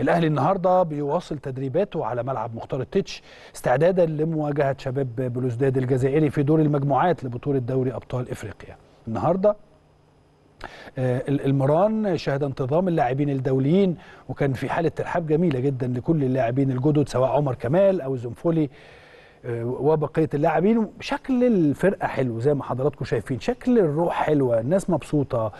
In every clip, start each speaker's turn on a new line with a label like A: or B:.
A: الاهلي النهارده بيواصل تدريباته على ملعب مختار التتش استعدادا لمواجهه شباب بلوزداد الجزائري في دور المجموعات لبطوله دوري ابطال افريقيا النهارده آه، المران شهد انتظام اللاعبين الدوليين وكان في حاله ترحاب جميله جدا لكل اللاعبين الجدد سواء عمر كمال او زنفولي آه، وبقيه اللاعبين شكل الفرقه حلو زي ما حضراتكم شايفين شكل الروح حلوه الناس مبسوطه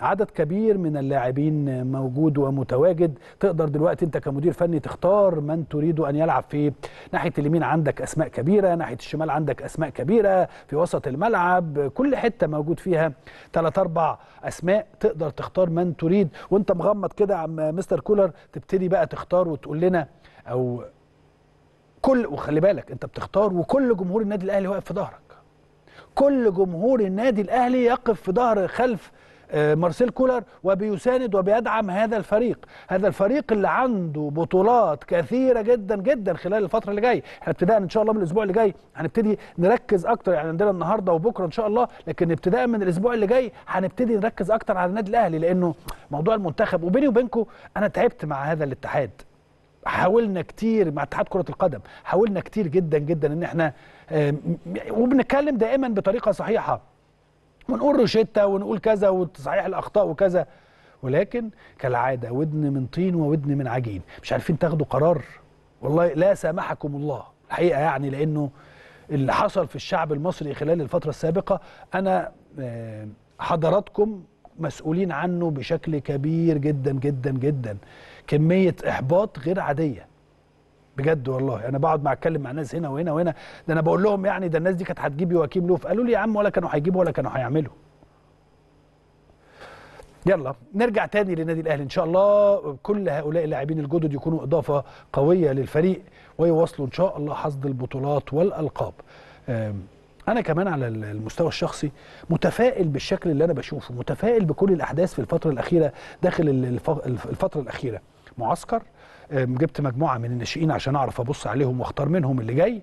A: عدد كبير من اللاعبين موجود ومتواجد تقدر دلوقتي انت كمدير فني تختار من تريد ان يلعب في ناحيه اليمين عندك اسماء كبيره ناحيه الشمال عندك اسماء كبيره في وسط الملعب كل حته موجود فيها ثلاث اربع اسماء تقدر تختار من تريد وانت مغمض كده يا عم مستر كولر تبتدي بقى تختار وتقول لنا او كل وخلي بالك انت بتختار وكل جمهور النادي الاهلي واقف في ظهرك كل جمهور النادي الاهلي يقف في ظهر خلف آه، مارسيل كولر وبيساند وبيدعم هذا الفريق هذا الفريق اللي عنده بطولات كثيرة جدا جدا خلال الفترة اللي جاية احنا ابتداء ان شاء الله من الاسبوع اللي جاي هنبتدي نركز اكتر يعني عندنا النهاردة وبكرة ان شاء الله لكن ابتداء من الاسبوع اللي جاي هنبتدي نركز اكتر على النادي الاهلي لانه موضوع المنتخب وبيني وبينكم انا تعبت مع هذا الاتحاد حاولنا كتير مع اتحاد كره القدم حاولنا كتير جدا جدا ان احنا وبنتكلم دائما بطريقه صحيحه ونقول روشته ونقول كذا وتصحيح الاخطاء وكذا ولكن كالعاده ودن من طين وودن من عجين مش عارفين تاخدوا قرار والله لا سامحكم الله الحقيقه يعني لانه اللي حصل في الشعب المصري خلال الفتره السابقه انا حضراتكم مسؤولين عنه بشكل كبير جدا جدا جدا كميه احباط غير عاديه بجد والله انا بقعد مع اتكلم مع ناس هنا وهنا وهنا ده انا بقول لهم يعني ده الناس دي كانت هتجيب يواكيم لوف قالوا لي يا عم ولا كانوا هيجيبوا ولا كانوا هيعملوا يلا نرجع تاني للنادي الاهلي ان شاء الله كل هؤلاء اللاعبين الجدد يكونوا اضافه قويه للفريق ويواصلوا ان شاء الله حصد البطولات والالقاب انا كمان على المستوى الشخصي متفائل بالشكل اللي انا بشوفه متفائل بكل الاحداث في الفتره الاخيره داخل الفتره الاخيره معسكر جبت مجموعه من الناشئين عشان اعرف ابص عليهم واختار منهم اللي جاي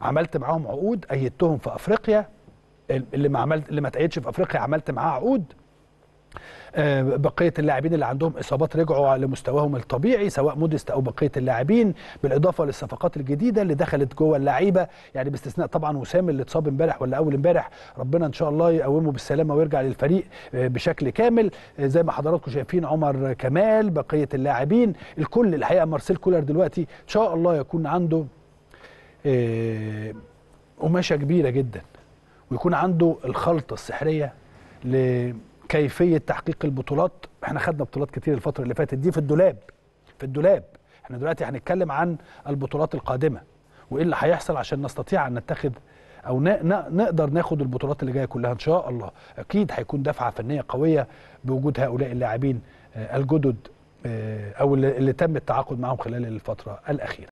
A: عملت معاهم عقود ايدتهم في افريقيا اللي ما عملت اللي ما تعيدش في افريقيا عملت معاه عقود آه، بقيه اللاعبين اللي عندهم اصابات رجعوا لمستواهم الطبيعي سواء موديست او بقيه اللاعبين بالاضافه للصفقات الجديده اللي دخلت جوه اللعيبه يعني باستثناء طبعا وسام اللي اتصاب امبارح ولا اول امبارح ربنا ان شاء الله يقومه بالسلامه ويرجع للفريق آه، بشكل كامل آه، زي ما حضراتكم شايفين عمر كمال بقيه اللاعبين الكل الحقيقه مارسيل كولر دلوقتي ان شاء الله يكون عنده قماشه كبيره جدا ويكون عنده الخلطه السحريه ل كيفيه تحقيق البطولات احنا خدنا بطولات كتير الفتره اللي فاتت دي في الدولاب في الدولاب احنا دلوقتي هنتكلم عن البطولات القادمه وايه اللي هيحصل عشان نستطيع ان نتخذ او نقدر ناخد البطولات اللي جايه كلها ان شاء الله اكيد هيكون دفعه فنيه قويه بوجود هؤلاء اللاعبين آه، الجدد آه، او اللي تم التعاقد معهم خلال الفتره الاخيره